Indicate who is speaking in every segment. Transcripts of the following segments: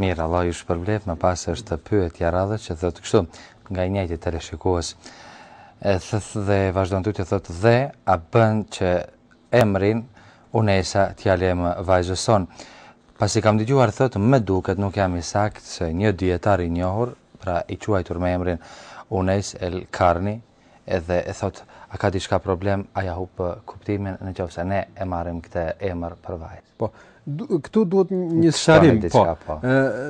Speaker 1: Mirë, Allah ju shpërblef, më pas është pyetja radhë që thotë kështu, nga i njëjti të reshikuhës, e thëth dhe vazhdojnë të të thotë dhe, a bën që emrin unesa më vajzëson. Pas i kam gjuar thotë, më duket nuk jam i sakt se një djetar i njohur, pra i quajtur me emrin unes el karni, edhe e thot a ka diçka problem a ja hub uh, kuptimin në se ne e marrim këtë emër për vajzë. Po
Speaker 2: këtu duhet një shalim po. Ë po.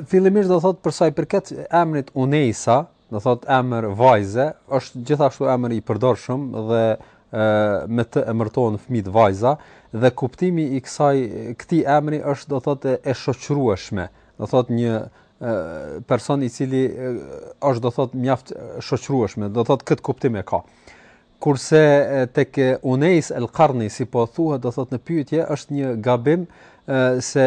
Speaker 2: fillimisht do thot për sa i përket emrit Unesa, do thot emër vajze është gjithashtu emër i përdorshëm dhe ë me të emërtohen fëmijë vajza dhe kuptimi i kësaj këtij emri është do thot e shoqërueshme. Do thot një person i cili është do thot mjaft shoqërueshme, do thot këtë kuptim e ka. Kurse tek Unais al-Qarni si po thuhet do thot në pyetje është një gabim se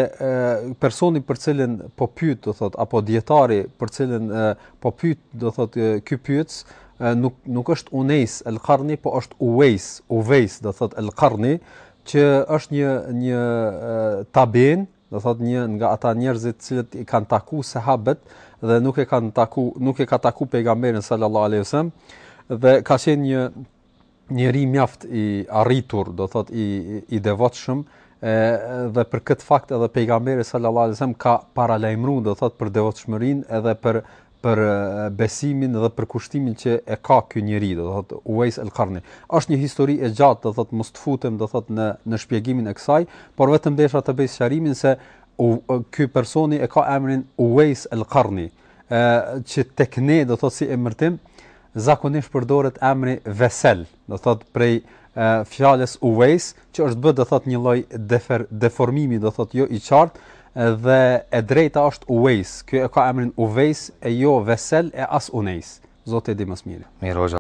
Speaker 2: personi për cilën po pyet do thot apo dietari për cilën po pyet do thot ky pyetës nuk nuk është Unais al-Qarni po është Uwais, Uwais do thot al-Qarni që është një një tabin do thot një nga ata njerëzit të cilët i kanë taku sahabët dhe nuk e kanë taku nuk e ka taku pejgamberin sallallahu alaihi wasallam dhe ka qenë një njëri mjaft i arritur do thot i i devotshëm e dhe për këtë fakt edhe pejgamberi sallallahu alaihi wasallam ka paralajmëruar do thot për devotshmërinë edhe për për besimin dhe për kushtimin që e ka ky njeri do thot Uwais al-Qarni. Është një histori e gjatë do thot mos të futem do thot në në shpjegimin e kësaj, por vetëm desha të bëj sqarimin se ky personi e ka emrin Uwais al-Qarni, ë që tek ne do thot si emërtim zakonisht përdoret emri Vesel, do thot prej fjalës Uwais, që është bë do thot një lloj deformimi do thot jo i qartë dhe e drejta është uvejs. Kjo e ka emrin uvejs e jo vesel e as unejs. Zote e di mësë mirë.
Speaker 1: Mirë,